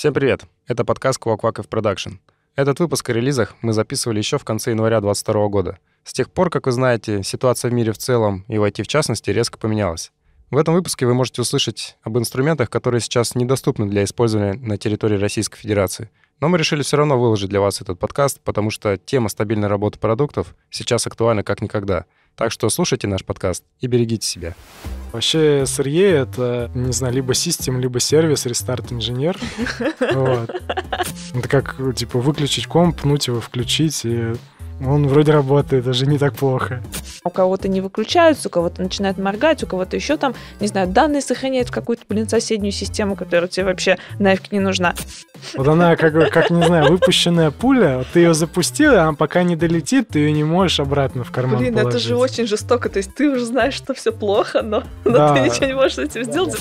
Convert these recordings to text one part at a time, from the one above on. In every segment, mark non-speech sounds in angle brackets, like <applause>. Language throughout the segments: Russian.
Всем привет! Это подкаст Квакваков Продакшн. Этот выпуск о релизах мы записывали еще в конце января 2022 года. С тех пор, как вы знаете, ситуация в мире в целом и в IT в частности резко поменялась. В этом выпуске вы можете услышать об инструментах, которые сейчас недоступны для использования на территории Российской Федерации. Но мы решили все равно выложить для вас этот подкаст, потому что тема стабильной работы продуктов сейчас актуальна как никогда — так что слушайте наш подкаст и берегите себя. Вообще SRE — это, не знаю, либо систем, либо сервис, рестарт-инженер. <laughs> Это как, типа, выключить комп, пнуть его, включить и он вроде работает, даже не так плохо. У кого-то не выключаются, у кого-то начинает моргать, у кого-то еще там, не знаю, данные сохраняют в какую-то, блин, соседнюю систему, которая тебе вообще нафиг не нужна. Вот она, как, как не знаю, выпущенная пуля, ты ее запустил, а пока не долетит, ты ее не можешь обратно в карман Блин, положить. это же очень жестоко, то есть ты уже знаешь, что все плохо, но, но да. ты ничего не можешь с этим сделать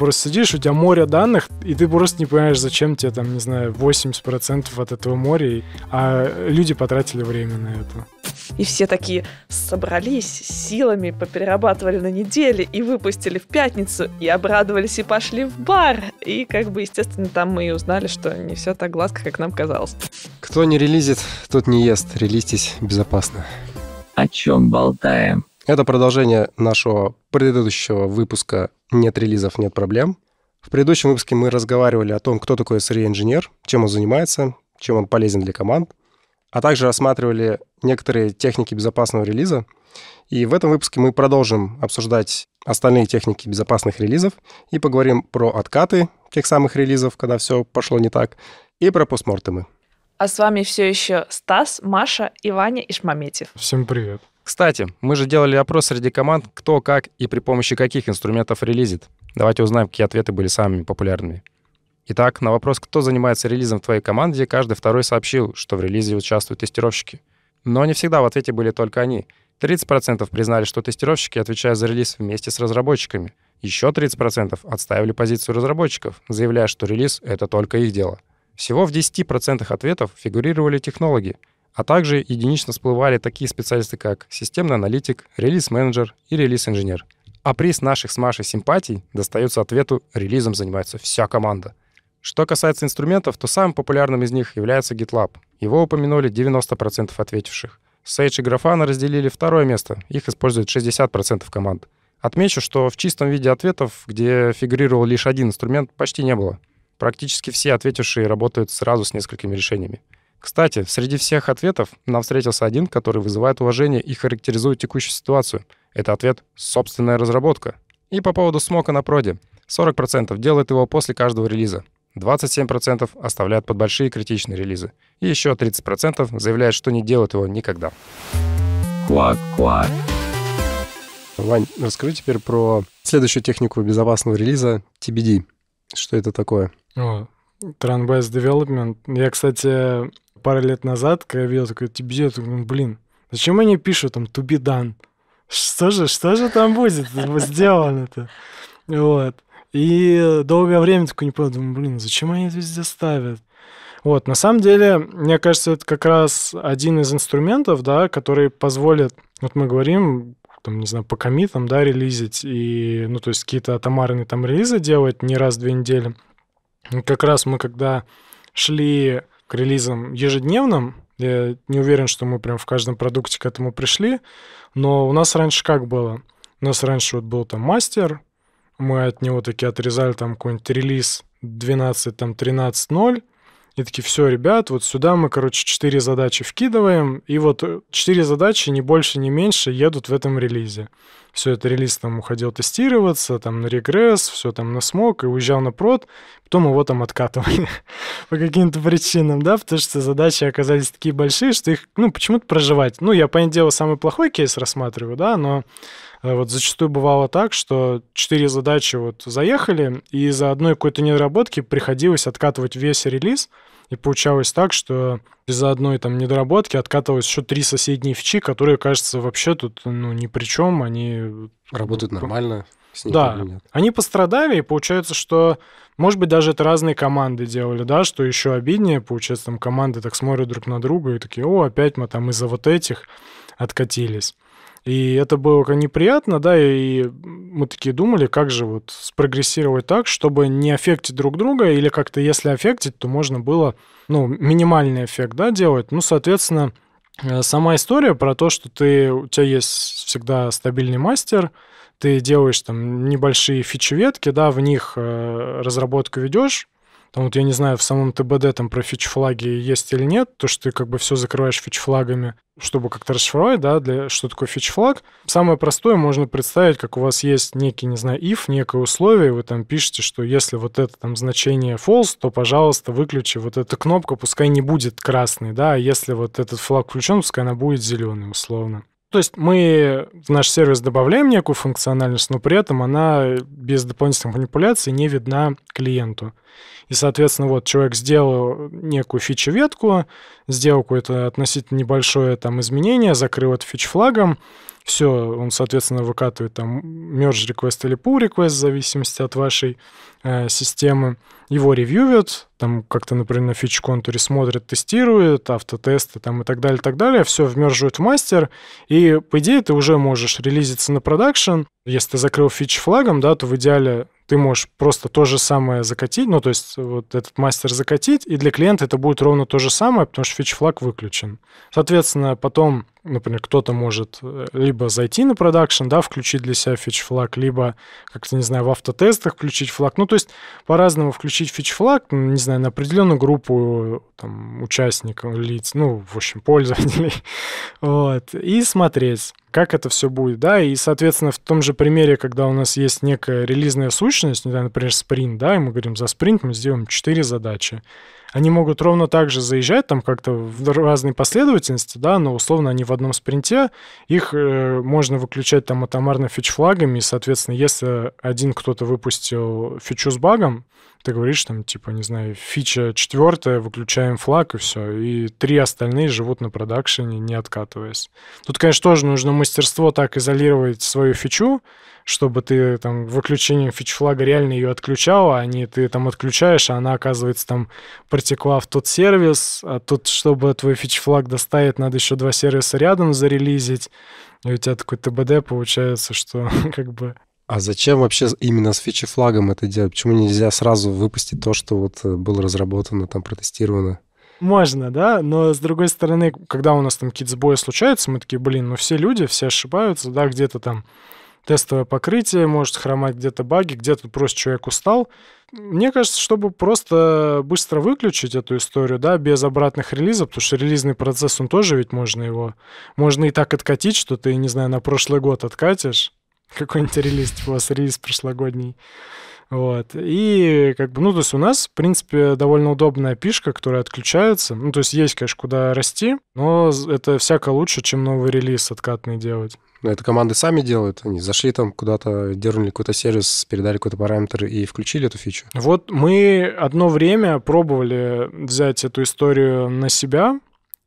просто типа, сидишь, у тебя море данных, и ты просто не понимаешь, зачем тебе там, не знаю, 80% от этого моря, а люди потратили время на это. И все такие собрались силами, поперерабатывали на неделе и выпустили в пятницу, и обрадовались и пошли в бар. И как бы, естественно, там мы и узнали, что не все так гладко, как нам казалось. Кто не релизит, тот не ест. Релизьтесь безопасно. О чем болтаем? Это продолжение нашего предыдущего выпуска «Нет релизов, нет проблем». В предыдущем выпуске мы разговаривали о том, кто такой SRE-инженер, чем он занимается, чем он полезен для команд, а также рассматривали некоторые техники безопасного релиза. И в этом выпуске мы продолжим обсуждать остальные техники безопасных релизов и поговорим про откаты тех самых релизов, когда все пошло не так, и про постмортемы. А с вами все еще Стас, Маша Иваня и Ваня Всем привет. Кстати, мы же делали опрос среди команд, кто, как и при помощи каких инструментов релизит. Давайте узнаем, какие ответы были самыми популярными. Итак, на вопрос, кто занимается релизом в твоей команде, каждый второй сообщил, что в релизе участвуют тестировщики. Но не всегда в ответе были только они. 30% признали, что тестировщики отвечают за релиз вместе с разработчиками. Еще 30% отстаивали позицию разработчиков, заявляя, что релиз — это только их дело. Всего в 10% ответов фигурировали технологи — а также единично всплывали такие специалисты, как системный аналитик, релиз-менеджер и релиз-инженер. А приз наших с Машей симпатий достается ответу «релизом занимается вся команда». Что касается инструментов, то самым популярным из них является GitLab. Его упомянули 90% ответивших. Sage и Grafana разделили второе место, их использует 60% команд. Отмечу, что в чистом виде ответов, где фигурировал лишь один инструмент, почти не было. Практически все ответившие работают сразу с несколькими решениями. Кстати, среди всех ответов нам встретился один, который вызывает уважение и характеризует текущую ситуацию. Это ответ «собственная разработка». И по поводу смока на проде. 40% делают его после каждого релиза. 27% оставляют под большие критичные релизы. И еще 30% заявляют, что не делают его никогда. Квак, квак. Вань, расскажи теперь про следующую технику безопасного релиза TBD. Что это такое? О, Trend-Based Development. Я, кстати, пару лет назад, когда я видел такой TBD, я блин, зачем они пишут там to be done? Что же, что же там будет сделано-то? Вот. И долгое время такой не понял, думаю, блин, зачем они это везде ставят? Вот, на самом деле, мне кажется, это как раз один из инструментов, да, который позволит, вот мы говорим, там, не знаю, по комитам, да, релизить, и, ну, то есть какие-то атомарные там релизы делать не раз в две недели. И как раз мы, когда шли к релизам ежедневным. Я не уверен, что мы прям в каждом продукте к этому пришли, но у нас раньше как было? У нас раньше вот был там мастер, мы от него таки отрезали там какой-нибудь релиз 12, там 13.0, и такие, все, ребят, вот сюда мы, короче, 4 задачи вкидываем, и вот 4 э, задачи, не больше, не меньше, едут в этом релизе все это релиз там уходил тестироваться, там на регресс, все там на смог и уезжал на прод, потом его там откатывали <laughs> по каким-то причинам, да, потому что задачи оказались такие большие, что их, ну, почему-то проживать. Ну, я, понятное дело, самый плохой кейс рассматриваю, да, но а вот зачастую бывало так, что четыре задачи вот заехали, и из-за одной какой-то недоработки приходилось откатывать весь релиз, и получалось так, что из-за одной там недоработки откатывалось еще три соседние фичи, которые, кажется, вообще тут ну ни при чем, они... Работают нормально. Да, нет. они пострадали, и получается, что, может быть, даже это разные команды делали, да, что еще обиднее, получается, там команды так смотрят друг на друга и такие, о, опять мы там из-за вот этих откатились. И это было неприятно, да, и мы такие думали, как же вот спрогрессировать так, чтобы не аффектить друг друга, или как-то если аффектить, то можно было, ну, минимальный эффект, да, делать. Ну, соответственно, э, сама история про то, что ты, у тебя есть всегда стабильный мастер, ты делаешь там небольшие фичеветки, да, в них э, разработку ведешь, там вот я не знаю, в самом ТБД там про фич-флаги есть или нет, то, что ты как бы все закрываешь фич-флагами, чтобы как-то расшифровать, да, для, что такое фич-флаг. Самое простое можно представить, как у вас есть некий, не знаю, if, некое условие, вы там пишете, что если вот это там значение false, то, пожалуйста, выключи вот эту кнопку, пускай не будет красный да, а если вот этот флаг включен, пускай она будет зеленый условно. То есть мы в наш сервис добавляем некую функциональность, но при этом она без дополнительных манипуляций не видна клиенту. И, соответственно, вот человек сделал некую фичеветку, сделал какое-то относительно небольшое там изменение, закрыл это фич-флагом, все, он, соответственно, выкатывает там merge request или pull request, в зависимости от вашей э, системы. Его ревьюют, там как-то, например, на фич-контуре смотрят, тестируют, автотесты там и так далее, и так далее. Все вмерживают в мастер, и, по идее, ты уже можешь релизиться на продакшн. Если ты закрыл фич флагом, да, то в идеале ты можешь просто то же самое закатить, ну, то есть вот этот мастер закатить, и для клиента это будет ровно то же самое, потому что фич-флаг выключен. Соответственно, потом например, кто-то может э, либо зайти на продакшн, да, включить для себя фич-флаг, либо как-то, не знаю, в автотестах включить флаг. Ну, то есть по-разному включить фич-флаг, не знаю, на определенную группу там, участников, лиц, ну, в общем, пользователей. <laughs> Вот. И смотреть, как это все будет, да, и, соответственно, в том же примере, когда у нас есть некая релизная сущность, например, спринт, да, и мы говорим, за спринт мы сделаем 4 задачи они могут ровно так же заезжать там как-то в разной последовательности, да, но условно они в одном спринте, их э, можно выключать там атомарно фич-флагами, соответственно, если один кто-то выпустил фичу с багом, ты говоришь там, типа, не знаю, фича четвертая, выключаем флаг и все, и три остальные живут на продакшене, не откатываясь. Тут, конечно, тоже нужно мастерство так изолировать свою фичу, чтобы ты там выключением фич-флага реально ее отключал, а не ты там отключаешь, а она, оказывается, там протекла в тот сервис, а тут, чтобы твой фич-флаг доставить, надо еще два сервиса рядом зарелизить, и у тебя такой ТБД получается, что <laughs> как бы а зачем вообще именно с фичи-флагом это делать? Почему нельзя сразу выпустить то, что вот э, было разработано, там протестировано? Можно, да, но с другой стороны, когда у нас там какие-то сбои случаются, мы такие, блин, ну все люди, все ошибаются, да, где-то там тестовое покрытие, может хромать где-то баги, где-то просто человек устал. Мне кажется, чтобы просто быстро выключить эту историю, да, без обратных релизов, потому что релизный процесс, он тоже ведь можно его... Можно и так откатить, что ты, не знаю, на прошлый год откатишь, какой-нибудь релиз, типа у вас релиз прошлогодний. Вот. И как бы, ну, то есть у нас, в принципе, довольно удобная пишка, которая отключается. Ну, то есть есть, конечно, куда расти, но это всяко лучше, чем новый релиз откатный делать. Но это команды сами делают. Они зашли там куда-то, дернули какой-то сервис, передали какой-то параметр и включили эту фичу. Вот мы одно время пробовали взять эту историю на себя,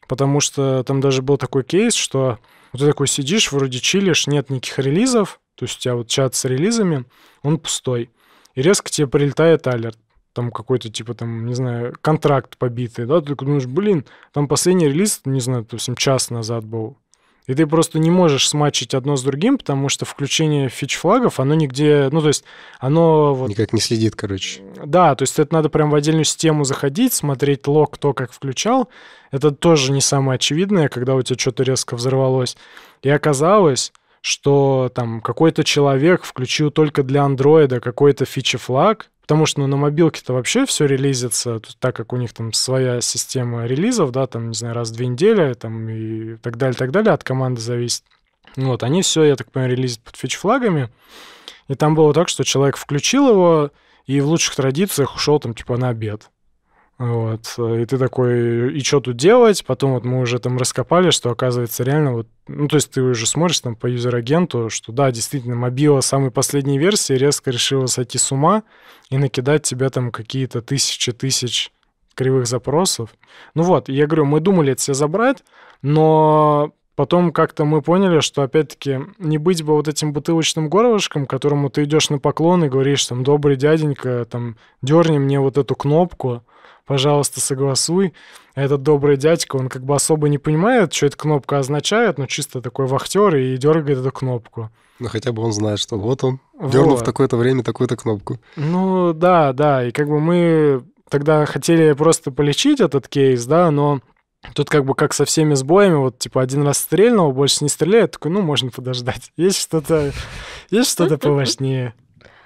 потому что там даже был такой кейс, что ты такой сидишь, вроде чилишь, нет никаких релизов, то есть у а тебя вот чат с релизами, он пустой. И резко тебе прилетает алерт там какой-то, типа, там, не знаю, контракт побитый, да, ты думаешь, блин, там последний релиз, не знаю, допустим, час назад был, и ты просто не можешь смачить одно с другим, потому что включение фич-флагов, оно нигде, ну, то есть, оно вот... Никак не следит, короче. Да, то есть это надо прям в отдельную систему заходить, смотреть лог, кто как включал. Это тоже не самое очевидное, когда у тебя что-то резко взорвалось. И оказалось, что там какой-то человек включил только для андроида какой-то фичи-флаг, потому что ну, на мобилке-то вообще все релизится, так как у них там своя система релизов, да, там, не знаю, раз в две недели, там, и так далее, так далее, от команды зависит. Вот, они все, я так понимаю, релизят под фич-флагами, и там было так, что человек включил его, и в лучших традициях ушел там, типа, на обед. Вот. Э, и ты такой, и что тут делать? Потом вот мы уже там раскопали, что оказывается реально вот... Ну, то есть ты уже смотришь там по юзер-агенту, что да, действительно, мобила самой последней версии резко решила сойти с ума и накидать тебе там какие-то тысячи тысяч кривых запросов. Ну вот, я говорю, мы думали это все забрать, но Потом как-то мы поняли, что, опять-таки, не быть бы вот этим бутылочным горлышком, которому ты идешь на поклон и говоришь, там, добрый дяденька, там, дерни мне вот эту кнопку, пожалуйста, согласуй. Этот добрый дядька, он как бы особо не понимает, что эта кнопка означает, но чисто такой вахтер и дергает эту кнопку. Ну, хотя бы он знает, что вот он, вот. дернул в такое-то время такую-то кнопку. Ну, да, да, и как бы мы тогда хотели просто полечить этот кейс, да, но Тут как бы как со всеми сбоями, вот типа один раз стрельнул, больше не стреляет, такой, ну, можно подождать. Есть что-то, есть что-то <laughs> поважнее.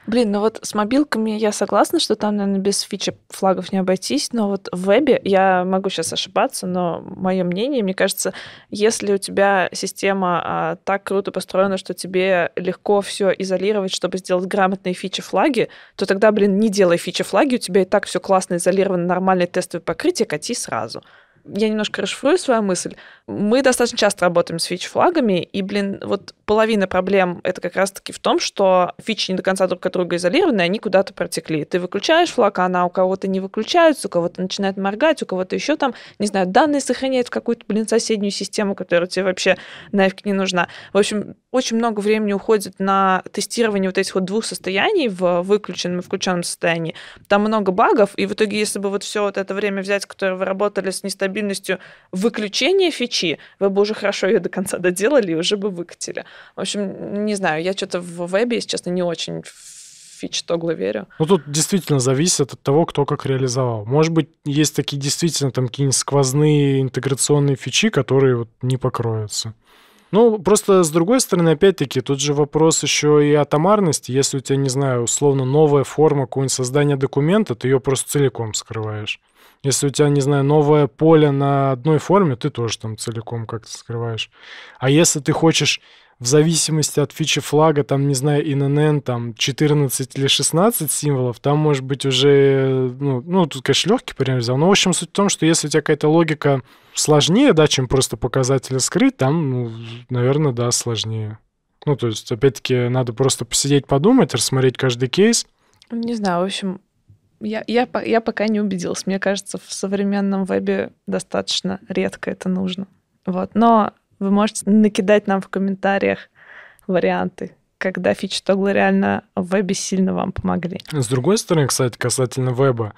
Блин, ну вот с мобилками я согласна, что там, наверное, без фичи флагов не обойтись, но вот в вебе, я могу сейчас ошибаться, но мое мнение, мне кажется, если у тебя система а, так круто построена, что тебе легко все изолировать, чтобы сделать грамотные фичи-флаги, то тогда, блин, не делай фичи-флаги, у тебя и так все классно изолировано, нормальное тестовое покрытие, кати сразу я немножко расшифрую свою мысль. Мы достаточно часто работаем с фич-флагами, и, блин, вот половина проблем это как раз-таки в том, что фичи не до конца друг от друга изолированы, и они куда-то протекли. Ты выключаешь флаг, а она у кого-то не выключается, у кого-то начинает моргать, у кого-то еще там, не знаю, данные сохраняют в какую-то, блин, соседнюю систему, которая тебе вообще нафиг не нужна. В общем, очень много времени уходит на тестирование вот этих вот двух состояний в выключенном и включенном состоянии. Там много багов, и в итоге, если бы вот все вот это время взять, которое вы работали с нестабильностью выключения фичи, вы бы уже хорошо ее до конца доделали и уже бы выкатили. В общем, не знаю, я что-то в вебе, если честно, не очень фич тоглы верю. Ну, тут действительно зависит от того, кто как реализовал. Может быть, есть такие действительно там какие-нибудь сквозные интеграционные фичи, которые вот не покроются. Ну, просто с другой стороны, опять-таки, тут же вопрос еще и о томарности. Если у тебя, не знаю, условно новая форма какого-нибудь создания документа, ты ее просто целиком скрываешь. Если у тебя, не знаю, новое поле на одной форме, ты тоже там целиком как-то скрываешь. А если ты хочешь в зависимости от фичи флага, там, не знаю, ИНН, там 14 или 16 символов, там может быть уже, ну, ну тут, конечно, легкий пример взял, но, в общем, суть в том, что если у тебя какая-то логика сложнее, да, чем просто показатели скрыть, там, ну, наверное, да, сложнее. Ну, то есть, опять-таки, надо просто посидеть, подумать, рассмотреть каждый кейс. Не знаю, в общем, я, я, я пока не убедилась. Мне кажется, в современном вебе достаточно редко это нужно. Вот. Но вы можете накидать нам в комментариях варианты, когда фичи-тоглы реально в вебе сильно вам помогли. С другой стороны, кстати, касательно веба,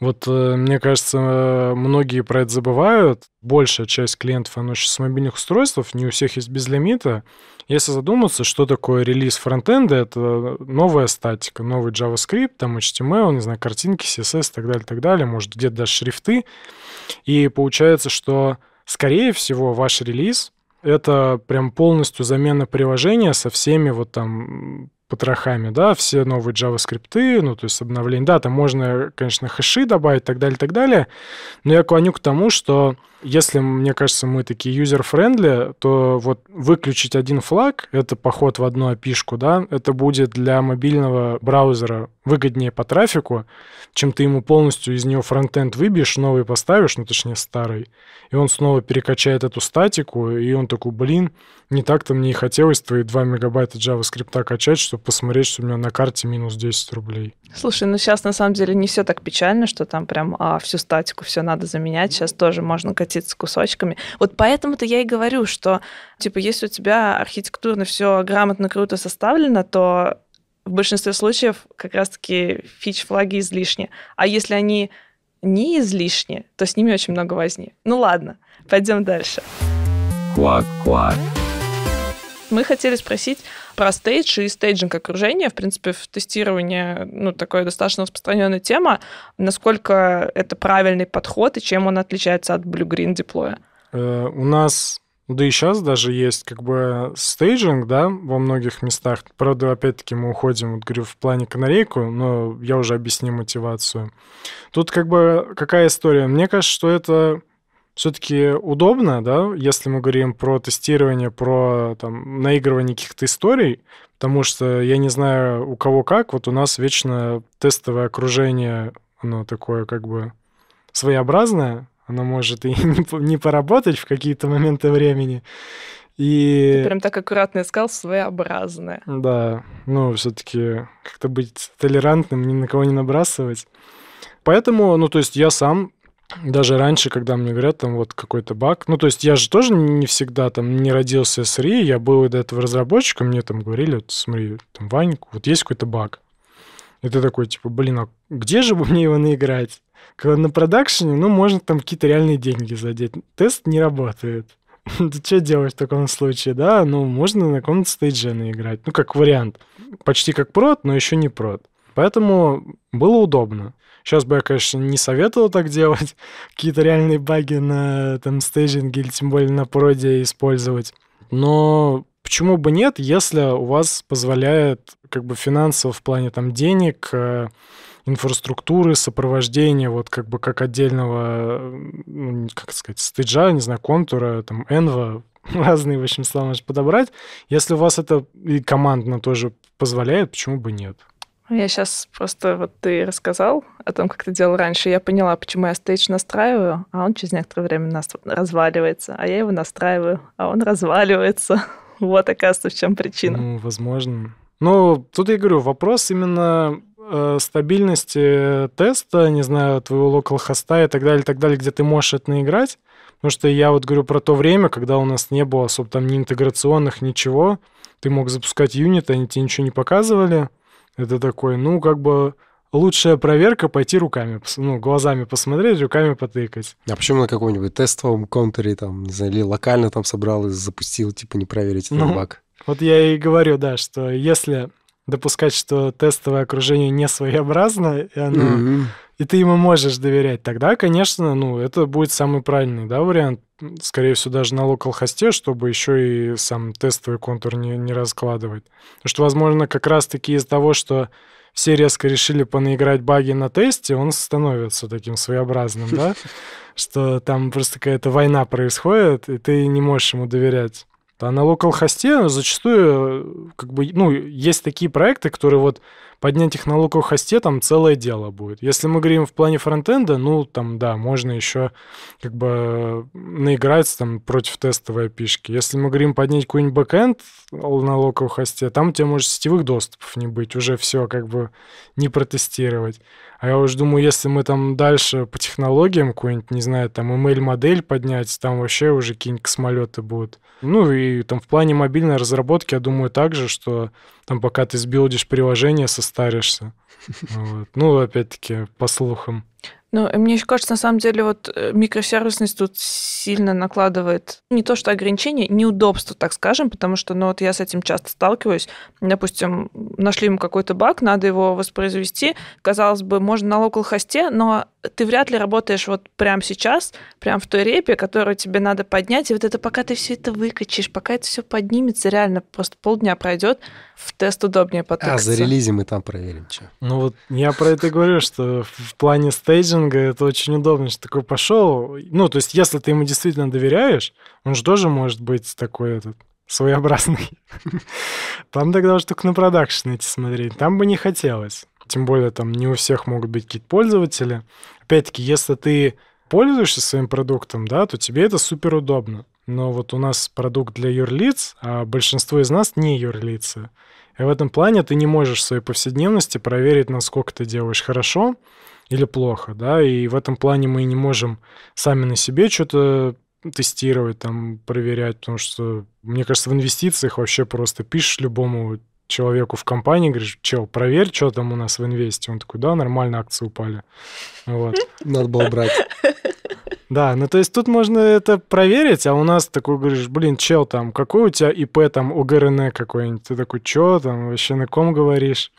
вот э, мне кажется, э, многие про это забывают. Большая часть клиентов, она сейчас с мобильных устройств, не у всех есть безлимита. Если задуматься, что такое релиз фронтенда, это новая статика, новый JavaScript, там HTML, не знаю, картинки, CSS и так далее, так далее, может, где-то даже шрифты. И получается, что, скорее всего, ваш релиз — это прям полностью замена приложения со всеми вот там потрохами, да, все новые JavaScript, ну, то есть обновления, да, там можно, конечно, хэши добавить, так далее, так далее, но я клоню к тому, что если, мне кажется, мы такие юзер-френдли, то вот выключить один флаг — это поход в одну api да, это будет для мобильного браузера выгоднее по трафику, чем ты ему полностью из него фронтенд выбьешь, новый поставишь, ну, точнее, старый, и он снова перекачает эту статику, и он такой, блин, не так-то мне и хотелось твои 2 мегабайта JavaScript качать, чтобы посмотреть, что у меня на карте минус 10 рублей. Слушай, ну сейчас на самом деле не все так печально, что там прям а, всю статику все надо заменять. Сейчас тоже можно катить с кусочками. Вот поэтому-то я и говорю, что, типа, если у тебя архитектурно все грамотно, круто составлено, то в большинстве случаев как раз-таки фич-флаги излишни. А если они не излишни, то с ними очень много возни. Ну ладно, пойдем дальше. Квак-квак. Мы хотели спросить про стейдж и стейджинг окружения. В принципе, в тестировании ну, такая достаточно распространенная тема. Насколько это правильный подход и чем он отличается от Blue-Green деплоя? Э, у нас да и сейчас даже есть как бы стейджинг, да, во многих местах. Правда, опять-таки мы уходим, вот говорю, в плане канарейку, но я уже объясню мотивацию. Тут как бы какая история? Мне кажется, что это все-таки удобно, да, если мы говорим про тестирование, про там, наигрывание каких-то историй, потому что я не знаю, у кого как, вот у нас вечно тестовое окружение, оно такое как бы своеобразное, оно может и <laughs> не поработать в какие-то моменты времени. И... Ты прям так аккуратно искал своеобразное. Да, ну, все-таки как-то быть толерантным, ни на кого не набрасывать. Поэтому, ну, то есть я сам даже раньше, когда мне говорят, там вот какой-то баг, ну, то есть я же тоже не всегда там не родился с ри, я был до этого разработчиком, мне там говорили, вот смотри, там, Вань, вот есть какой-то баг. И ты такой, типа, блин, а где же бы мне его наиграть? Когда на продакшене, ну, можно там какие-то реальные деньги задеть. Тест не работает. <laughs> Ну, ты что делать в таком случае, да? Ну, можно на каком-то стейдже наиграть. Ну, как вариант. Почти как прод, но еще не прод. Поэтому было удобно. Сейчас бы я, конечно, не советовал так делать. <laughs> Какие-то реальные баги на там, стейджинге или тем более на проде использовать. Но почему бы нет, если у вас позволяет как бы финансово в плане там денег, э, инфраструктуры, сопровождения, вот как бы как отдельного, как сказать, стыджа, не знаю, контура, там, энва, <laughs> разные, в общем, слова можно подобрать. Если у вас это и командно тоже позволяет, почему бы нет? Я сейчас просто вот ты рассказал о том, как ты делал раньше. Я поняла, почему я стейдж настраиваю, а он через некоторое время нас разваливается. А я его настраиваю, а он разваливается. <laughs> Вот, оказывается, в чем причина. Ну, возможно. Ну, тут я говорю, вопрос именно э, стабильности теста, не знаю, твоего локал хоста и так далее, и так далее, где ты можешь это наиграть. Потому что я вот говорю про то время, когда у нас не было особо там ни интеграционных, ничего. Ты мог запускать юнит, они тебе ничего не показывали. Это такой, ну, как бы лучшая проверка пойти руками, ну, глазами посмотреть, руками потыкать. А почему на каком-нибудь тестовом контуре, там, не знаю, или локально там собрал и запустил, типа, не проверить этот ну, баг? Вот я и говорю, да, что если допускать, что тестовое окружение не своеобразно, и, оно, mm-hmm. и ты ему можешь доверять, тогда, конечно, ну, это будет самый правильный, да, вариант скорее всего, даже на локал-хосте, чтобы еще и сам тестовый контур не, не раскладывать. Потому что, возможно, как раз-таки из-за того, что все резко решили понаиграть баги на тесте, он становится таким своеобразным, да? <laughs> Что там просто какая-то война происходит, и ты не можешь ему доверять. А на локал-хосте зачастую, э, как бы, ну, есть такие проекты, которые вот поднять их на луковых хосте, там целое дело будет. Если мы говорим в плане фронтенда, ну, там, да, можно еще как бы наиграться там против тестовой пишки. Если мы говорим поднять какой-нибудь бэкэнд на локовом хосте, там у тебя может сетевых доступов не быть, уже все как бы не протестировать. А я уже думаю, если мы там дальше по технологиям какую-нибудь, не знаю, там ML-модель поднять, там вообще уже какие-нибудь космолеты будут. Ну и там в плане мобильной разработки, я думаю, также, что там пока ты сбилдишь приложение со состаришься. <laughs> Вот. Ну, опять-таки, по слухам. Ну, мне еще кажется, на самом деле, вот э, микросервисность тут сильно накладывает не то что ограничения, неудобства, так скажем, потому что, ну, вот я с этим часто сталкиваюсь. Допустим, нашли ему какой-то баг, надо его воспроизвести. Казалось бы, можно на локал-хосте, но ты вряд ли работаешь вот прямо сейчас, прямо в той репе, которую тебе надо поднять. И вот это пока ты все это выкачишь пока это все поднимется, реально просто полдня пройдет, в тест удобнее потыкаться. А, за релизе мы там проверим, что. Ну вот я про это говорю, что в плане стейджа лендинга это очень удобно, что такой пошел. Ну, то есть, если ты ему действительно доверяешь, он же тоже может быть такой этот своеобразный. <laughs> Там тогда уже только на продакшн идти смотреть. Там бы не хотелось. Тем более там не у всех могут быть какие-то пользователи. Опять-таки, если ты пользуешься своим продуктом, да, то тебе это супер удобно. Но вот у нас продукт для юрлиц, а большинство из нас не юрлицы. И в этом плане ты не можешь в своей повседневности проверить, насколько ты делаешь хорошо, или плохо, да, и в этом плане мы не можем сами на себе что-то тестировать, там, проверять, потому что, мне кажется, в инвестициях вообще просто пишешь любому человеку в компании, говоришь, чел, проверь, что там у нас в инвесте. Он такой, да, нормально, акции упали. Вот. Надо было брать. <laughs> Да, ну то есть тут можно это проверить, а у нас такой говоришь, блин, чел, там, какой у тебя ИП, там, ОГРН какой-нибудь? Ты такой, что, там, вообще на ком говоришь?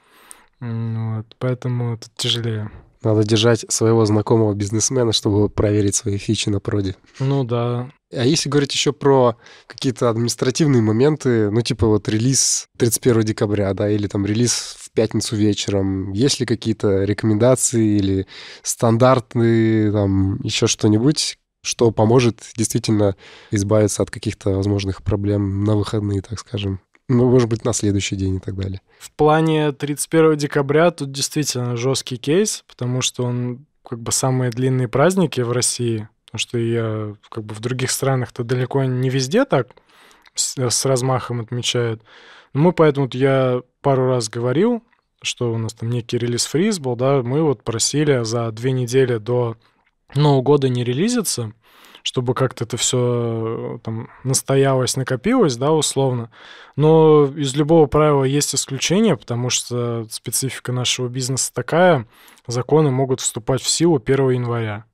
Вот, поэтому тут тяжелее. Надо держать своего знакомого бизнесмена, чтобы проверить свои фичи на проде. Ну да. А если говорить еще про какие-то административные моменты, ну типа вот релиз 31 декабря, да, или там релиз в пятницу вечером, есть ли какие-то рекомендации или стандартные, там еще что-нибудь, что поможет действительно избавиться от каких-то возможных проблем на выходные, так скажем? Ну, может быть, на следующий день и так далее. В плане 31 декабря тут действительно жесткий кейс, потому что он как бы самые длинные праздники в России, потому что я как бы в других странах-то далеко не везде так с, с размахом отмечают. Но мы поэтому, я пару раз говорил, что у нас там некий релиз-фриз был, да, мы вот просили за две недели до Нового года не релизиться, чтобы как-то это все э, там настоялось, накопилось, да, условно. Но из любого правила есть исключение, потому что специфика нашего бизнеса такая, законы могут вступать в силу 1 января.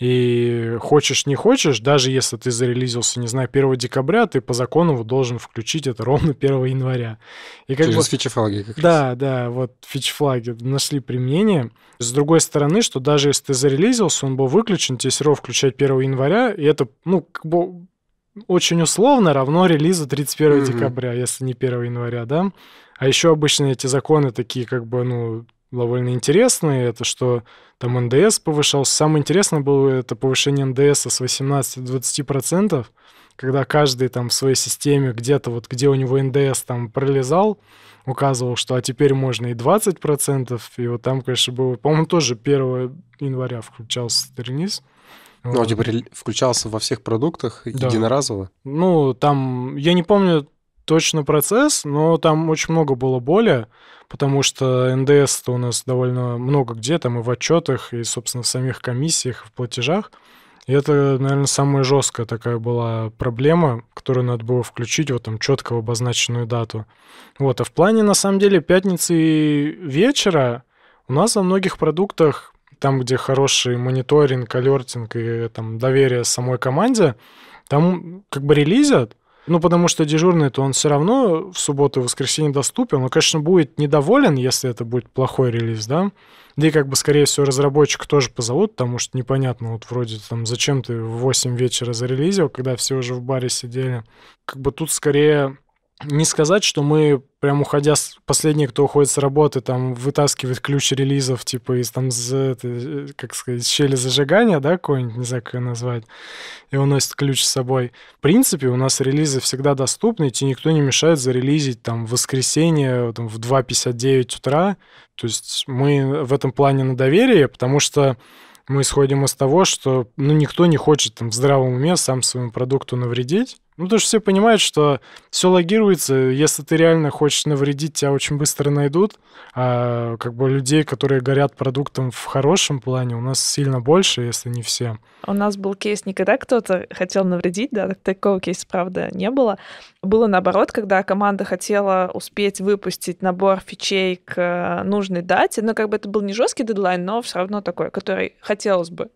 И хочешь, не хочешь, даже если ты зарелизился, не знаю, 1 декабря, ты по закону должен включить это ровно 1 <laughs> января. И как Через бы... фичи Как да, раз. да, вот фичи-флаги нашли применение. С другой стороны, что даже если ты зарелизился, он был выключен, тебе все равно включать 1 января, и это, ну, как бы очень условно равно релизу 31 mm-hmm. декабря, если не 1 января, да? А еще обычно эти законы такие, как бы, ну, довольно интересные. Это что там НДС повышался. Самое интересное было это повышение НДС с 18 до 20%, когда каждый там в своей системе где-то вот, где у него НДС там пролезал, указывал, что а теперь можно и 20%, и вот там, конечно, было, по-моему, тоже 1 января включался Тернис. Вот. Ну, а теперь включался во всех продуктах да. единоразово? Ну, там, я не помню точно процесс, но там очень много было боли, потому что НДС-то у нас довольно много где, там и в отчетах, и, собственно, в самих комиссиях, в платежах. И это, наверное, самая жесткая такая была проблема, которую надо было включить вот там четко в обозначенную дату. Вот, а в плане, на самом деле, пятницы вечера у нас во многих продуктах, там, где хороший мониторинг, алертинг и там доверие самой команде, там как бы релизят, ну, потому что дежурный, то он все равно в субботу и воскресенье доступен. Он, конечно, будет недоволен, если это будет плохой релиз, да? Да и, как бы, скорее всего, разработчик тоже позовут, потому что непонятно, вот вроде там, зачем ты в 8 вечера зарелизил, когда все уже в баре сидели. Как бы тут скорее не сказать, что мы прям уходя, с... последний, кто уходит с работы, там вытаскивает ключ релизов, типа из там, за, это, э, как сказать, щели зажигания, да, какой-нибудь, не знаю, как ее назвать, и уносит ключ с собой. В принципе, у нас релизы всегда доступны, и тебе никто не мешает зарелизить там в воскресенье там, в 2.59 утра. То есть мы в этом плане на доверие, потому что мы исходим из того, что ну, никто не хочет там, в здравом уме сам своему продукту навредить, ну, потому что все понимают, что все логируется. Если ты реально хочешь навредить, тебя очень быстро найдут. А как бы людей, которые горят продуктом в хорошем плане, у нас сильно больше, если не все. У нас был кейс никогда кто-то хотел навредить, да, такого кейса, правда, не было. Было наоборот, когда команда хотела успеть выпустить набор фичей к э, нужной дате, но как бы это был не жесткий дедлайн, но все равно такой, который хотелось бы.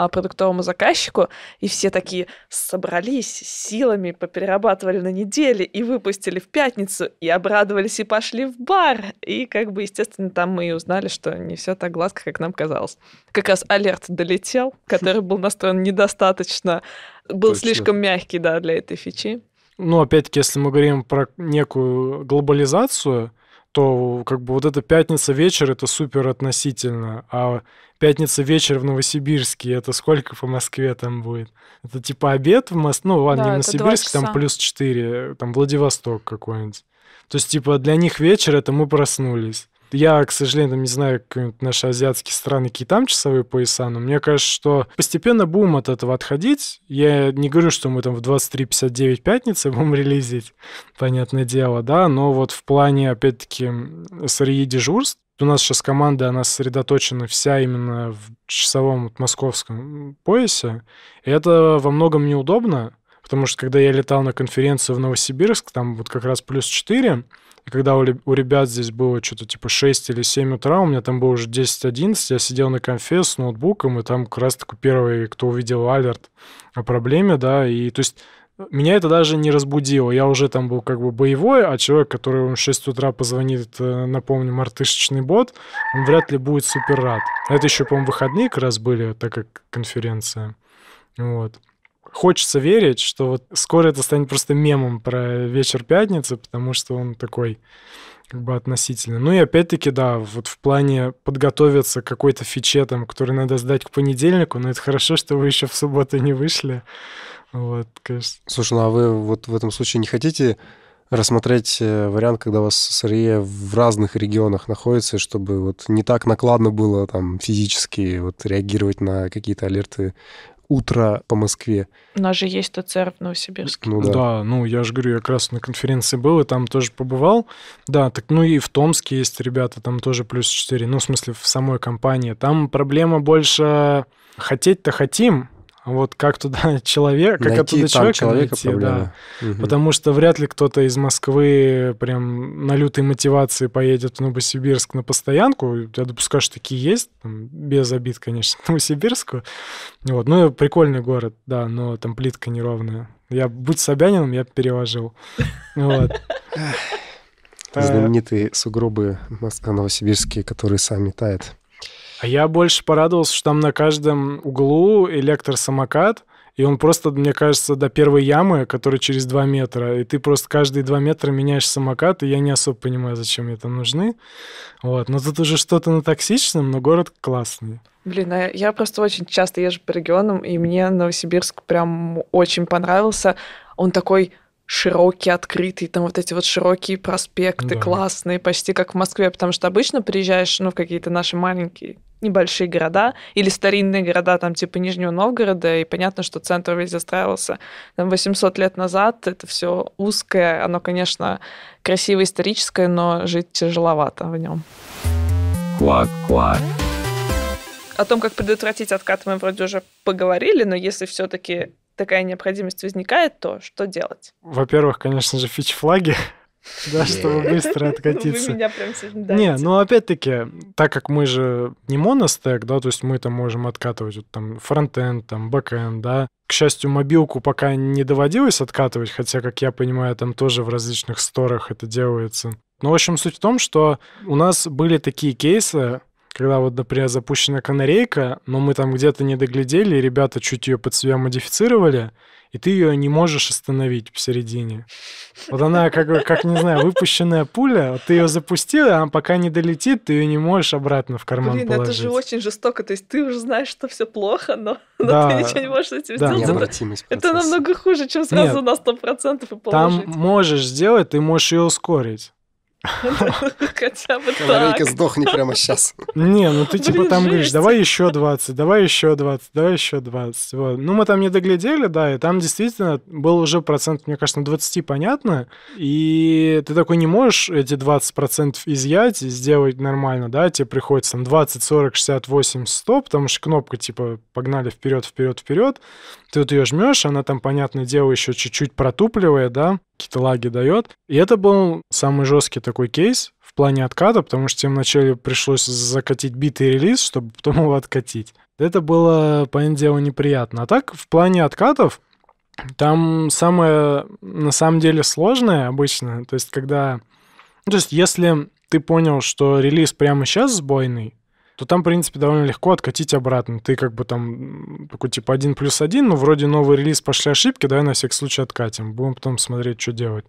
А, продуктовому заказчику, и все такие собрались силами, поперерабатывали на неделе и выпустили в пятницу, и обрадовались и пошли в бар. И как бы, естественно, там мы и узнали, что не все так гладко, как нам казалось. Как раз алерт долетел, <laughs> который был настроен недостаточно, был Точно. слишком мягкий, да, для этой фичи. Ну, опять-таки, если мы говорим про некую глобализацию, что как бы вот эта пятница вечер это супер относительно, а пятница вечер в Новосибирске это сколько по Москве там будет? Это типа обед в Москве, ну ладно, да, не Новосибирск, там плюс 4, там Владивосток какой-нибудь. То есть типа для них вечер это мы проснулись. Я, к сожалению, там не знаю, какие-нибудь наши азиатские страны, какие там часовые пояса, но мне кажется, что постепенно будем от этого отходить. Я не говорю, что мы там в 23.59 пятницы <laughs> будем релизить, понятное дело, да, но вот в плане, опять-таки, сырье дежурств, у нас сейчас команда, она сосредоточена вся именно в часовом вот, московском поясе. И это во многом неудобно, потому что когда я летал на конференцию в Новосибирск, там вот как раз плюс 4, и когда у, у ребят здесь было что-то типа 6 или 7 утра, у меня там было уже 10-11, я сидел на конфе с ноутбуком, и там как раз-таки первый, кто увидел алерт о проблеме, да, и то есть меня это даже не разбудило. Я уже там был как бы боевой, а человек, который в 6 утра позвонит, э, напомню, мартышечный бот, он вряд ли будет супер рад. А это еще, по-моему, выходные как раз были, так как конференция. Вот. Хочется верить, что вот скоро это станет просто мемом про вечер пятницы, потому что он такой как бы относительно. Ну и опять-таки, да, вот в плане подготовиться к какой-то фиче, там, который надо сдать к понедельнику, но это хорошо, что вы еще в субботу не вышли. Вот, конечно. Слушай, ну а вы вот в этом случае не хотите рассмотреть э, вариант, когда у вас сырье в разных регионах находится, чтобы вот не так накладно было там физически вот реагировать на какие-то алерты утро по Москве. У нас же есть ТЦР в Новосибирске. Ну, да. да, ну я же говорю, я как раз на конференции был и там тоже побывал. Да, так ну и в Томске есть ребята, там тоже плюс 4. Ну, в смысле, в самой компании. Там проблема больше хотеть-то хотим, вот как туда <laughs> человек, как найти оттуда человека, человека найти, проблема. да. Угу. Потому что вряд ли кто-то из Москвы прям на лютой мотивации поедет в Новосибирск на постоянку. Я допускаю, что такие есть, там, без обид, конечно, к <laughs> Новосибирску. Вот. Ну, прикольный город, да, но там плитка неровная. Я будь Собяниным, я переложил. <laughs> Знаменитые сугробы новосибирские, которые сами тают. А я больше порадовался, что там на каждом углу электросамокат, и он просто, мне кажется, до первой ямы, которая через 2 метра, и ты просто каждые 2 метра меняешь самокат, и я не особо понимаю, зачем мне там нужны. Вот. Но тут уже что-то на токсичном, но город классный. Блин, а я просто очень часто езжу по регионам, и мне Новосибирск прям очень понравился. Он такой широкий, открытый, там вот эти вот широкие проспекты, да. классные, почти как в Москве, потому что обычно приезжаешь, ну, в какие-то наши маленькие небольшие города или старинные города, там типа Нижнего Новгорода, и понятно, что центр весь застраивался там 800 лет назад, это все узкое, оно, конечно, красивое историческое, но жить тяжеловато в нем. Квак-квак. О том, как предотвратить откат, мы вроде уже поговорили, но если все-таки такая необходимость возникает, то что делать? Во-первых, конечно же, фич-флаги. Да, чтобы быстро <laughs> откатиться. Не, ну опять-таки, так как мы же не моностек, да, то есть мы там можем откатывать вот, там фронтенд, там бэкенд, да. К счастью, мобилку пока не доводилось откатывать, хотя, как я понимаю, там тоже в различных сторах это делается. Но, ну, в общем, суть в том, что у нас были такие кейсы, когда вот, например, запущена канарейка, но мы там где-то не доглядели, и ребята чуть ее под себя модифицировали, и ты ее не можешь остановить посередине. Вот она как, как не знаю, выпущенная пуля, вот ты ее запустила, она пока не долетит, ты ее не можешь обратно в карман Блин, положить. это же очень жестоко, то есть ты уже знаешь, что все плохо, но, да, но ты ничего не можешь с этим да. сделать. Это, это намного хуже, чем сразу Нет, на 100% и положить. Там можешь сделать, ты можешь ее ускорить. <laughs> Хотя бы так. сдохни прямо сейчас. Не, ну ты типа там говоришь, давай еще 20, давай еще 20, давай еще 20. Вот. Ну мы там не доглядели, да, и там действительно был уже процент, мне кажется, на 20 понятно, и ты такой не можешь эти 20% изъять и сделать нормально, да, тебе приходится там 20, 40, 60, 80, 100, потому что кнопка типа погнали вперед, вперед, вперед, ты вот ее жмешь, она там, понятное дело, еще чуть-чуть протупливает, да, какие-то лаги дает. И это был самый жесткий такой такой кейс в плане отката, потому что им вначале пришлось закатить битый релиз, чтобы потом его откатить. Это было, понятное дело, неприятно. А так, в плане откатов, там самое, на самом деле, сложное обычно, то есть когда... Ну, то есть если ты понял, что релиз прямо сейчас сбойный, то там, в принципе, довольно легко откатить обратно. Ты как бы там такой типа один плюс один, но вроде новый релиз, пошли ошибки, давай на всякий случай откатим. Будем потом смотреть, что делать.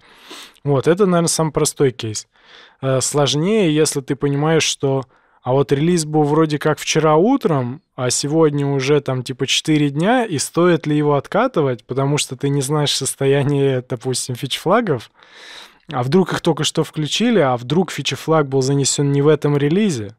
Вот, это, наверное, самый простой кейс. Э, сложнее, если ты понимаешь, что а вот релиз был вроде как вчера утром, а сегодня уже там типа 4 дня, и стоит ли его откатывать, потому что ты не знаешь состояние, допустим, фич-флагов, а вдруг их только что включили, а вдруг фич флаг был занесен не в этом релизе,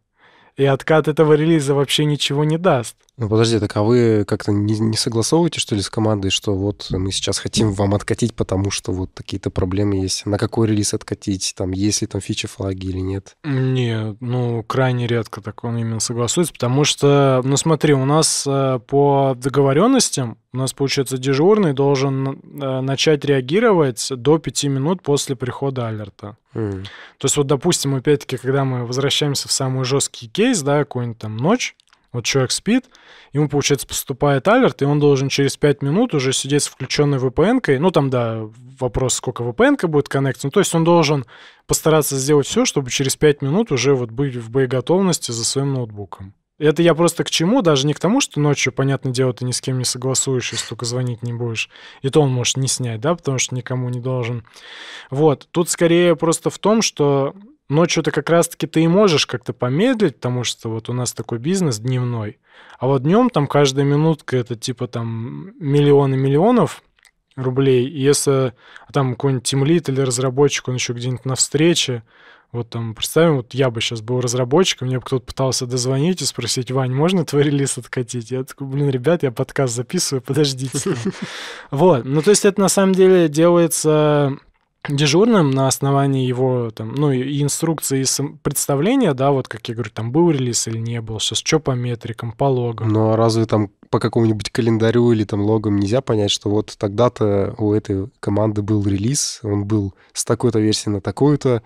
и откат этого релиза вообще ничего не даст. Ну подожди, так а вы как-то не, не согласовываете, что ли, с командой, что вот мы сейчас хотим вам откатить, потому что вот какие-то проблемы есть. На какой релиз откатить, там, есть ли там фичи флаги или нет? Не, ну, крайне редко так он именно согласуется, потому что, ну смотри, у нас э, по договоренностям, у нас, получается, дежурный должен э, начать реагировать до 5 минут после прихода алерта. Mm. То есть вот, допустим, опять-таки, когда мы возвращаемся в самый жесткий кейс, да, какой нибудь там ночь, вот человек спит, ему, получается, поступает алерт, и он должен через 5 минут уже сидеть с включенной VPN-кой. Ну, там, да, вопрос, сколько VPN-ка будет коннектить. то есть он должен постараться сделать все, чтобы через 5 минут уже вот быть в боеготовности за своим ноутбуком. Это я просто к чему, даже не к тому, что ночью, понятное дело, ты ни с кем не согласуешь, если только звонить не будешь. И то он может не снять, да, потому что никому не должен. Вот, тут скорее просто в том, что ночью-то как раз-таки ты и можешь как-то помедлить, потому что вот у нас такой бизнес дневной. А вот днем там каждая минутка это типа там миллионы миллионов рублей. И если там какой-нибудь тимлит или разработчик, он еще где-нибудь на встрече, вот там, представим, вот я бы сейчас был разработчиком, мне бы кто-то пытался дозвонить и спросить, Вань, можно твой релиз откатить? Я такой, блин, ребят, я подкаст записываю, подождите. <laughs> Вот, ну то есть это на самом деле делается дежурным на основании его там, ну, и инструкции, и представления, да, вот как я говорю, там был релиз или не был, сейчас что по метрикам, по логам. Ну, а разве там по какому-нибудь календарю или там логам нельзя понять, что вот тогда-то у этой команды был релиз, он был с такой-то версии на такую-то,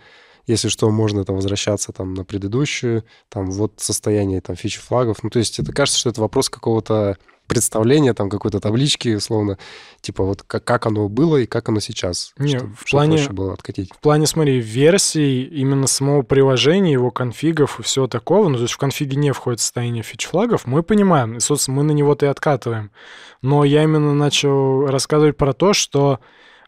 если что, можно это возвращаться там на предыдущую, там вот состояние там фичи флагов. Ну, то есть это кажется, что это вопрос какого-то представления, там какой-то таблички, словно, типа вот как, как оно было и как оно сейчас. Не, что, в плане, что было откатить. В плане, смотри, версий именно самого приложения, его конфигов и всего такого, ну, то есть в конфиге не входит состояние фич-флагов, мы понимаем, и, собственно, мы на него-то и откатываем. Но я именно начал рассказывать про то, что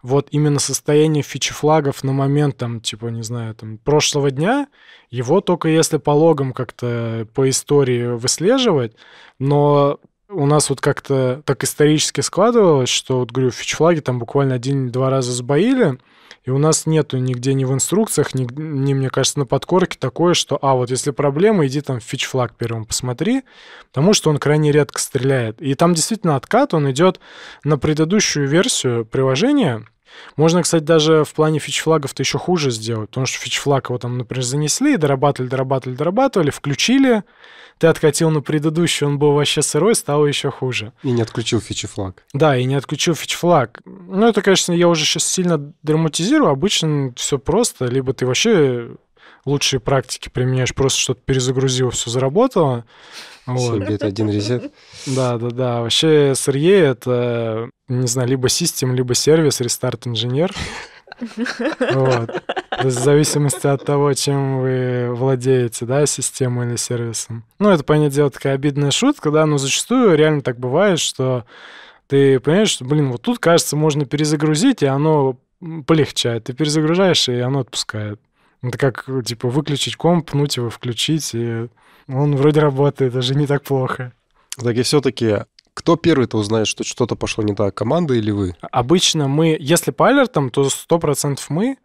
вот именно состояние фичи-флагов на момент, там, типа, не знаю, там, прошлого дня, его только если по логам как-то по истории выслеживать, но у нас вот как-то так исторически складывалось, что, вот, говорю, фич-флаги там буквально один-два раза сбоили, и у нас нету нигде ни в инструкциях, ни, ни, мне кажется, на подкорке такое, что, а, вот если проблема, иди там в фич-флаг первым посмотри, потому что он крайне редко стреляет. И там действительно откат, он идет на предыдущую версию приложения, можно, кстати, даже в плане фич-флагов-то еще хуже сделать, потому что фич-флаг его там, например, занесли, дорабатывали, дорабатывали, дорабатывали, включили, ты откатил на предыдущий, он был вообще сырой, стало еще хуже. И не отключил фич флаг Да, и не отключил фич-флаг. Ну, это, конечно, я уже сейчас сильно драматизирую, обычно все просто, либо ты вообще лучшие практики применяешь, просто что-то перезагрузил, все заработало. Вот. Бит один резет. Да, да, да. Вообще SRE — это, не знаю, либо систем, либо сервис, рестарт-инженер. Вот. В зависимости от того, чем вы владеете, да, системой или сервисом. Ну, это, понятное дело, такая обидная шутка, да, но зачастую реально так бывает, что ты понимаешь, что, блин, вот тут, кажется, можно перезагрузить, и оно полегчает. Ты перезагружаешь, и оно отпускает. Это как, типа, выключить комп, пнуть типа, его, включить, и он вроде работает, даже не так плохо. Так и все-таки кто первый-то узнает, что что-то пошло не так, команда или вы? Обычно мы, если по алертам, то 100% мы,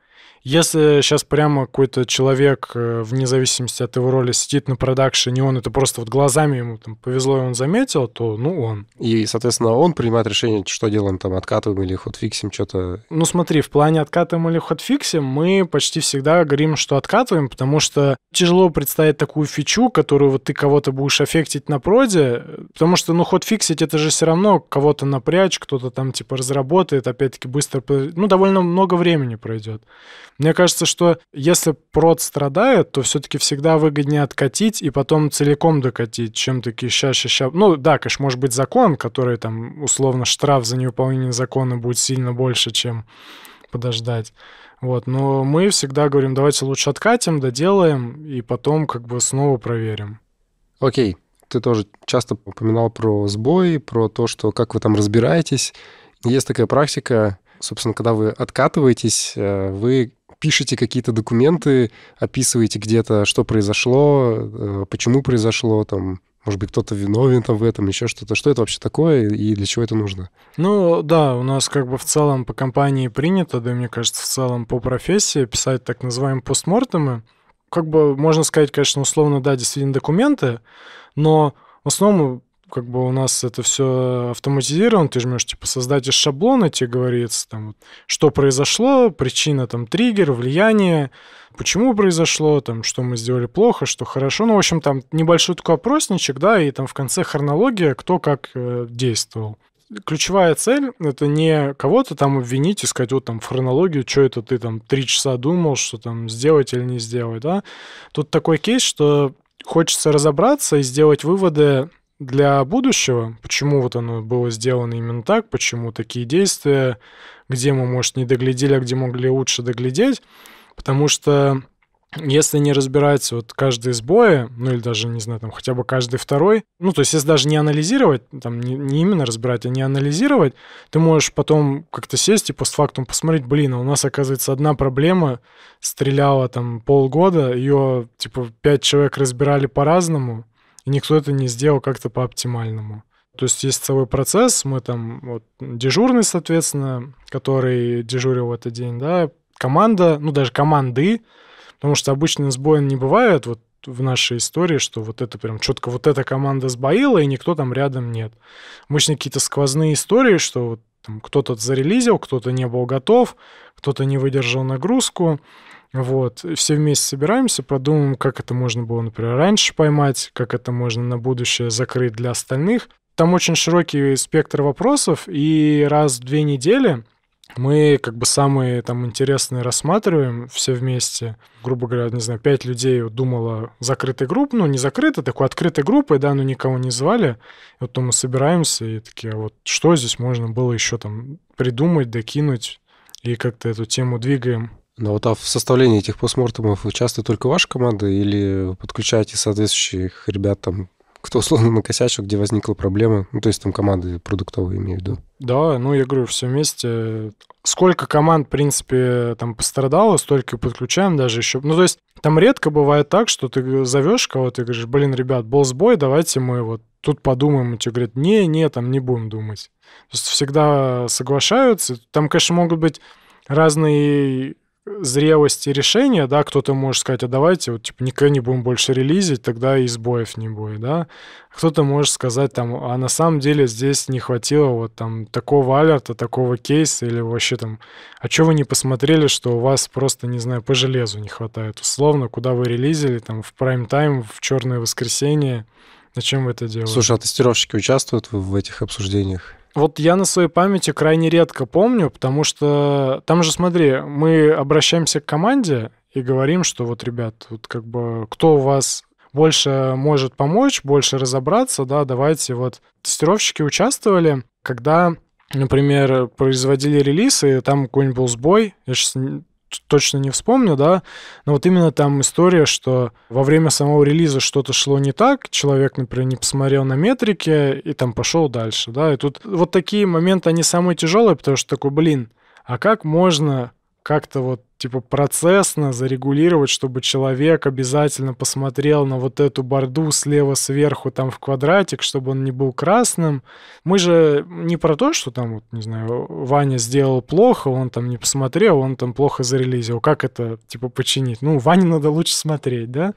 если сейчас прямо какой-то человек, э, вне зависимости от его роли, сидит на продакшене, он это просто вот глазами ему там повезло, и он заметил, то ну он. И, соответственно, он принимает решение, что делаем там, откатываем или ходфиксим что-то. Ну смотри, в плане откатываем или ходфиксим мы почти всегда говорим, что откатываем, потому что тяжело представить такую фичу, которую вот ты кого-то будешь аффектить на проде, потому что, ну, ходфиксить это же все равно кого-то напрячь, кто-то там типа разработает, опять-таки быстро, ну, довольно много времени пройдет. Мне кажется, что если прод страдает, то все-таки всегда выгоднее откатить и потом целиком докатить, чем такие ща ща ща Ну да, конечно, может быть закон, который там условно штраф за невыполнение закона будет сильно больше, чем подождать. Вот, но мы всегда говорим, давайте лучше откатим, доделаем, и потом как бы снова проверим. Окей, ты тоже часто упоминал про сбои, про то, что как вы там разбираетесь. Есть такая практика, собственно, когда вы откатываетесь, э, вы пишете какие-то документы, описываете где-то, что произошло, э, почему произошло, там, может быть, кто-то виновен там в этом, еще что-то. Что это вообще такое и для чего это нужно? Ну, да, у нас как бы в целом по компании принято, да мне кажется, в целом по профессии писать так называемые постмортемы. Как бы можно сказать, конечно, условно, да, действительно документы, но в основном как бы у нас это все автоматизировано, ты жмешь, типа, создать из шаблона, тебе говорится, там, вот что произошло, причина, там, триггер, влияние, почему произошло, там, что мы сделали плохо, что хорошо. Ну, в общем, там небольшой такой опросничек, да, и там в конце хронология, кто как э, действовал. Ключевая цель — это не кого-то там обвинить и сказать, вот там в хронологию, что это ты там три часа думал, что там сделать или не сделать, да. Тут такой кейс, что хочется разобраться и сделать выводы для будущего, почему вот оно было сделано именно так, почему такие действия, где мы, может, не доглядели, а где могли лучше доглядеть, потому что если не разбирать вот каждый сбой, ну или даже, не знаю, там хотя бы каждый второй, ну то есть если даже не анализировать, там не, не именно разбирать, а не анализировать, ты можешь потом как-то сесть и постфактум посмотреть, блин, а у нас, оказывается, одна проблема стреляла там полгода, ее типа пять человек разбирали по-разному, и никто это не сделал как-то по-оптимальному. То есть есть целый процесс, мы там вот дежурный, соответственно, который дежурил в этот день, да, команда, ну даже команды, потому что обычно сбоя не бывает, вот в нашей истории, что вот это прям четко вот эта команда сбоила, и никто там рядом нет. Обычно какие-то сквозные истории, что вот кто-то зарелизил, кто-то не был готов, кто-то не выдержал нагрузку. Вот, все вместе собираемся, продумываем, как это можно было, например, раньше поймать, как это можно на будущее закрыть для остальных. Там очень широкий спектр вопросов, и раз в две недели мы как бы самые там интересные рассматриваем все вместе. Грубо говоря, не знаю, пять людей думала закрытой группы, ну не закрытой, а такой открытой группой, да, но никого не звали. И вот то мы собираемся и такие, а вот что здесь можно было еще там придумать, докинуть, и как-то эту тему двигаем. Ну вот а в составлении этих постмортемов участвует только ваша команда или подключаете соответствующих ребят там, кто условно накосячил, где возникла проблема? Ну, то есть там команды продуктовые имею в виду. Да, ну я говорю, все вместе. Сколько команд, в принципе, там пострадало, столько и подключаем даже еще. Ну, то есть там редко бывает так, что ты зовешь кого-то и говоришь, блин, ребят, был сбой, давайте мы вот тут подумаем. И тебе говорят, не, не, там не будем думать. То есть всегда соглашаются. Там, конечно, могут быть разные зрелости решения, да, кто-то может сказать, а давайте вот типа никогда не будем больше релизить, тогда и сбоев не будет, да. Кто-то может сказать там, а на самом деле здесь не хватило вот там такого алерта, такого кейса или вообще там, а что вы не посмотрели, что у вас просто, не знаю, по железу не хватает, условно, куда вы релизили там в прайм-тайм, в черное воскресенье, зачем вы это делаете? Слушай, а тестировщики участвуют в этих обсуждениях? Вот я на своей памяти крайне редко помню, потому что там же, смотри, мы обращаемся к команде и говорим, что вот, ребят, вот как бы кто у вас больше может помочь, больше разобраться, да, давайте вот тестировщики участвовали, когда например, производили релизы, и там какой-нибудь был сбой, я сейчас точно не вспомню, да, но вот именно там история, что во время самого релиза что-то шло не так, человек, например, не посмотрел на метрики и там пошел дальше, да, и тут вот такие моменты, они самые тяжелые, потому что такой, блин, а как можно как-то вот типа процессно зарегулировать, чтобы человек обязательно посмотрел на вот эту борду слева сверху там в квадратик, чтобы он не был красным. Мы же не про то, что там, вот, не знаю, Ваня сделал плохо, он там не посмотрел, он там плохо зарелизил. Как это, типа, починить? Ну, Ване надо лучше смотреть, да?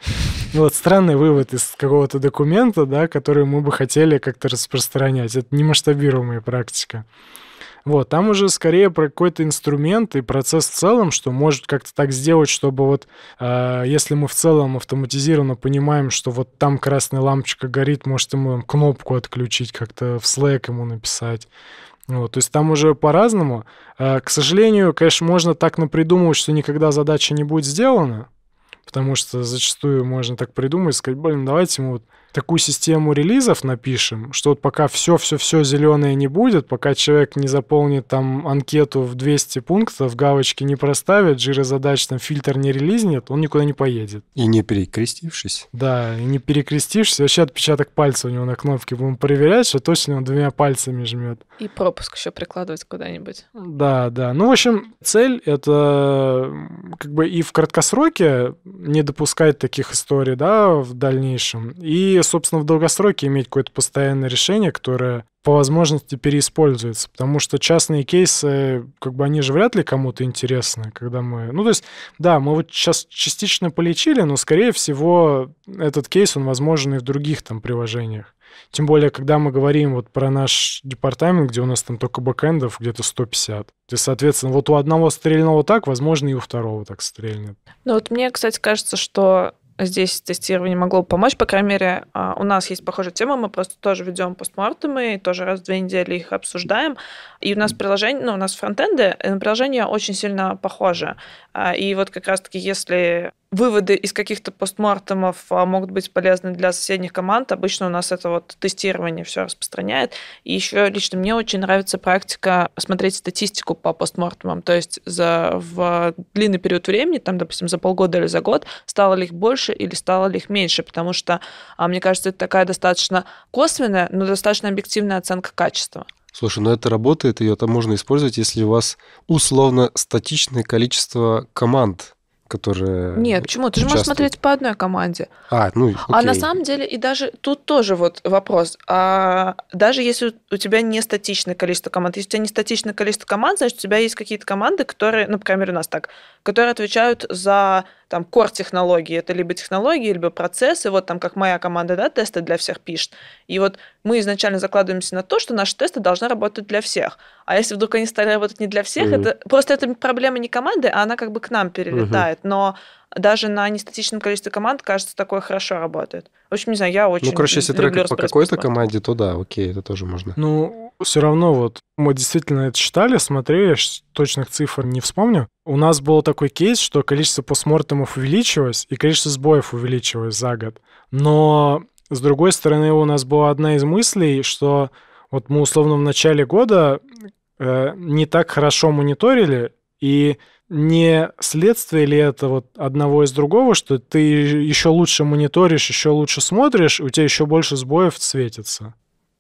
Ну, <laughs> вот странный вывод из какого-то документа, да, который мы бы хотели как-то распространять. Это не масштабируемая практика. Вот, там уже скорее про какой-то инструмент и процесс в целом, что может как-то так сделать, чтобы вот, э, если мы в целом автоматизированно понимаем, что вот там красная лампочка горит, может ему кнопку отключить, как-то в Slack ему написать. Вот, то есть там уже по-разному. Э, к сожалению, конечно, можно так напридумывать, что никогда задача не будет сделана, потому что зачастую можно так придумать, и сказать, блин, давайте мы вот такую систему релизов напишем, что вот пока все-все-все зеленое не будет, пока человек не заполнит там анкету в 200 пунктов, галочки не проставит, жирозадач там фильтр не релизнет, он никуда не поедет. И не перекрестившись. Да, и не перекрестившись, вообще отпечаток пальца у него на кнопке будем проверять, что точно он двумя пальцами жмет. И пропуск еще прикладывать куда-нибудь. Да, да. Ну, в общем, цель это как бы и в краткосроке не допускать таких историй, да, в дальнейшем, и собственно, в долгосроке иметь какое-то постоянное решение, которое по возможности переиспользуется, потому что частные кейсы, как бы они же вряд ли кому-то интересны, когда мы... Ну, то есть, да, мы вот сейчас частично полечили, но, скорее всего, этот кейс, он возможен и в других там приложениях. Тем более, когда мы говорим вот про наш департамент, где у нас там только бэкэндов где-то 150. И, соответственно, вот у одного стрельного так, возможно, и у второго так стрельнет. Ну вот мне, кстати, кажется, что здесь тестирование могло помочь. По крайней мере, а, у нас есть похожая тема, мы просто тоже ведем постмортемы, тоже раз в две недели их обсуждаем. И у нас приложение, ну, у нас фронтенды, приложение очень сильно похоже. А, и вот как раз-таки, если выводы из каких-то постмортемов а, могут быть полезны для соседних команд. Обычно у нас это вот тестирование все распространяет. И еще лично мне очень нравится практика смотреть статистику по постмортемам. То есть за, в длинный период времени, там, допустим, за полгода или за год, стало ли их больше или стало ли их меньше. Потому что, а, мне кажется, это такая достаточно косвенная, но достаточно объективная оценка качества. Слушай, ну это работает, ее там можно использовать, если у вас условно статичное количество команд которые... Нет, почему? Ты же можешь смотреть по одной команде. А, ну, окей. а на самом деле, и даже тут тоже вот вопрос. А, даже если у тебя не статичное количество команд, если у тебя не статичное количество команд, значит, у тебя есть какие-то команды, которые, ну, по крайней мере, у нас так, которые отвечают за там core технологии, это либо технологии, либо процессы, вот там как моя команда, да, тесты для всех пишет. И вот мы изначально закладываемся на то, что наши тесты должны работать для всех. А если вдруг они стали работать не для всех, mm-hmm. это просто это проблема не команды, а она как бы к нам перелетает. Mm-hmm. Но даже на нестатичном количестве команд, кажется, такое хорошо работает. В общем, не знаю, я ну, очень Ну, короче, если трекать по какой-то команде, то да, окей, это тоже можно. Ну, все равно вот мы действительно это считали, смотрели, точных цифр не вспомню. У нас был такой кейс, что количество постмортемов увеличилось, и количество сбоев увеличилось за год. Но, с другой стороны, у нас была одна из мыслей, что вот мы условно в начале года э, не так хорошо мониторили, и не следствие ли это вот одного из другого, что ты еще лучше мониторишь, еще лучше смотришь, у тебя еще больше сбоев светится?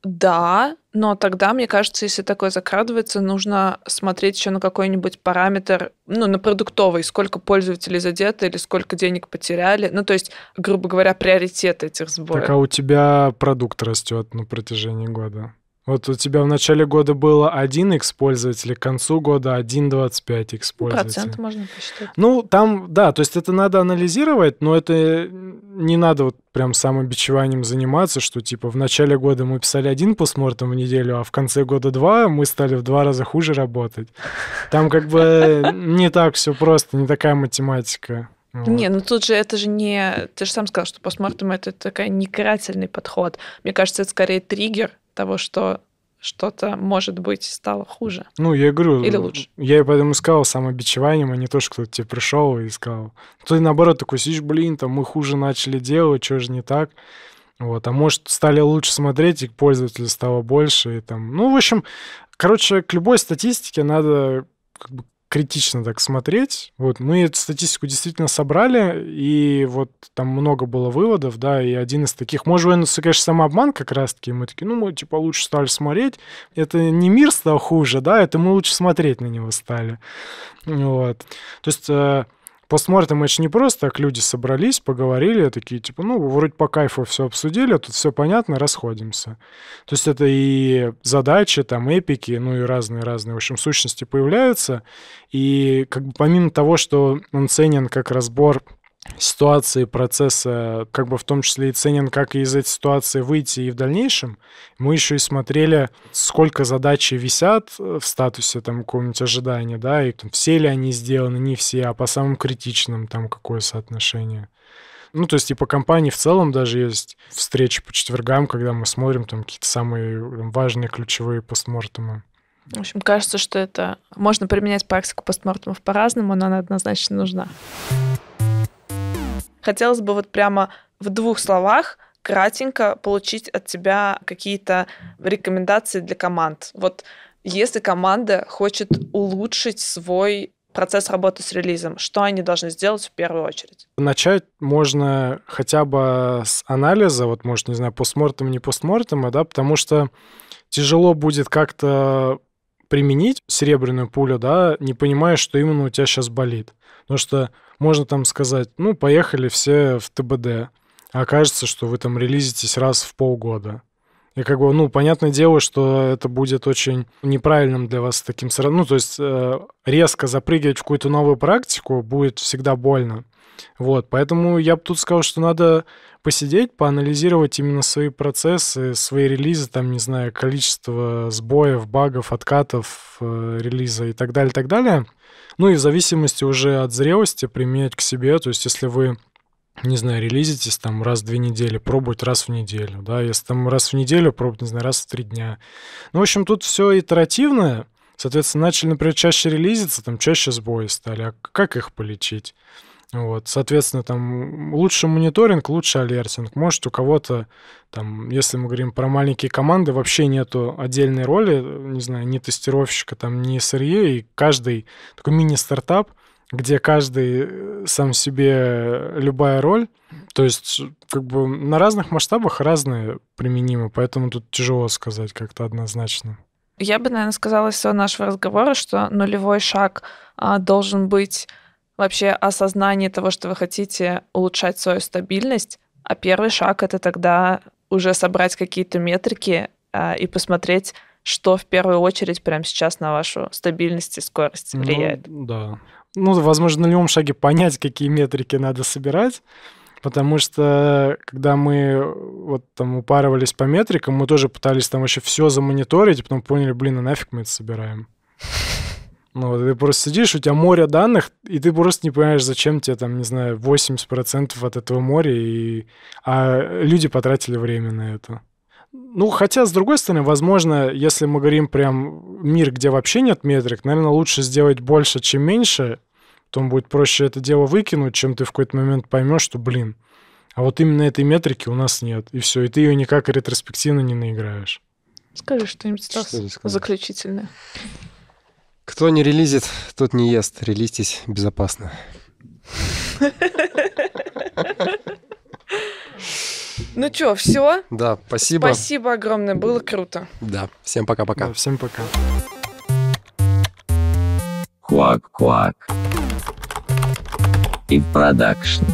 Да, но тогда, мне кажется, если такое закрадывается, нужно смотреть еще на какой-нибудь параметр, ну, на продуктовый, сколько пользователей задето или сколько денег потеряли. Ну, то есть, грубо говоря, приоритет этих сборов. Так, а у тебя продукт растет на протяжении года? Вот у тебя в начале года было один x к концу года 1,25 x ну, пользователь. Процент можно посчитать. Ну, там, да, то есть это надо анализировать, но это не надо вот прям самобичеванием заниматься, что типа в начале года мы писали один постмортом в неделю, а в конце года два мы стали в два раза хуже работать. Там как бы <laughs> не так все просто, не такая математика. Вот. Не, ну тут же это же не... Ты же сам сказал, что постмортом это такой некарательный подход. Мне кажется, это скорее триггер, того, что что-то, может быть, стало хуже. Ну, я говорю... Или лучше. Я и поэтому сказал самобичеванием, а не то, что кто-то типа тебе пришел и сказал. Ну, ты, наоборот, такой сидишь, блин, там мы хуже начали делать, что же не так? Вот, а может, стали лучше смотреть, и пользователей стало больше, и там... Ну, в общем, короче, к любой статистике надо как бы критично так смотреть. Вот мы эту статистику действительно собрали, и вот там много было выводов, да, и один из таких, может, это, конечно, самообман как раз-таки, мы такие, ну, мы, типа, лучше стали смотреть. Это не мир стал хуже, да, это мы лучше смотреть на него стали. Вот. То есть э, постмортом матч не просто так люди собрались, поговорили, такие, типа, ну, вроде по кайфу все обсудили, тут все понятно, расходимся. То есть это и задачи, там, эпики, ну и разные-разные, в общем, сущности появляются. И как бы помимо того, что он ценен как разбор ситуации, процесса, как бы в том числе и ценен, как из этой ситуации выйти и в дальнейшем. Мы еще и смотрели, сколько задачи висят э, в статусе там какого-нибудь ожидания, да, и там, все ли они сделаны, не все, а по самым критичным там какое соотношение. Ну, то есть, типа, компании в целом даже есть встречи по четвергам, когда мы смотрим там какие-то самые там, важные ключевые постмортемы. В общем, кажется, что это можно применять практику постмортемов по-разному, но она однозначно нужна. Хотелось бы вот прямо в двух словах кратенько получить от тебя какие-то рекомендации для команд. Вот если команда хочет улучшить свой процесс работы с релизом, что они должны сделать в первую очередь? Начать можно хотя бы с анализа, вот, может, не знаю, постмортом, не постмортом, а, да, потому что тяжело будет как-то применить серебряную пулю, да, не понимая, что именно у тебя сейчас болит. Потому что можно там сказать, ну, поехали все в ТБД, а окажется, что вы там релизитесь раз в полгода. И как бы, ну, понятное дело, что это будет очень неправильным для вас таким сразу. Ну, то есть э, резко запрыгивать в какую-то новую практику будет всегда больно. Вот, поэтому я бы тут сказал, что надо посидеть, поанализировать именно свои процессы, свои релизы, там, не знаю, количество сбоев, багов, откатов э, релиза и так далее, так далее. Ну и в зависимости уже от зрелости применять к себе, то есть если вы не знаю, релизитесь там раз в две недели, пробовать раз в неделю, да, если там раз в неделю, пробовать, не знаю, раз в три дня. Ну, в общем, тут все итеративное, соответственно, начали, например, чаще релизиться, там чаще сбои стали, а как их полечить? Вот, соответственно, там лучше мониторинг, лучше алертинг. Может, у кого-то, там, если мы говорим про маленькие команды, вообще нету отдельной роли, не знаю, ни тестировщика, там, ни сырье, и каждый такой мини-стартап, где каждый э, сам себе любая роль, то есть как бы на разных масштабах разные применимы, поэтому тут тяжело сказать как-то однозначно. Я бы, наверное, сказала из всего нашего разговора, что нулевой шаг а, должен быть вообще осознание того, что вы хотите улучшать свою стабильность, а первый шаг это тогда уже собрать какие-то метрики а, и посмотреть, что в первую очередь прямо сейчас на вашу стабильность и скорость ну, влияет. Ну, да. Ну, возможно, на любом шаге понять, какие метрики надо собирать. Потому что, когда мы э, вот там упарывались по метрикам, мы тоже пытались там вообще все замониторить, потом поняли, блин, а нафиг мы это собираем. Ну, ты просто сидишь, у тебя море данных, и ты просто не понимаешь, зачем тебе там, не знаю, 80% от этого моря, и... а люди потратили время на это. Ну, хотя, с другой стороны, возможно, если мы говорим прям мир, где вообще нет метрик, наверное, лучше сделать больше, чем меньше, потом будет проще это дело выкинуть, чем ты в какой-то момент поймешь, что, блин, а вот именно этой метрики у нас нет, и все, и ты ее никак ретроспективно не наиграешь. Скажи что-нибудь, Стас, что заключительное. Кто не релизит, тот не ест. Релизьтесь безопасно. Ну что, все? Да, спасибо. Спасибо огромное, было круто. Да, всем пока-пока. Да, всем пока. Куак-куак. И продакшн.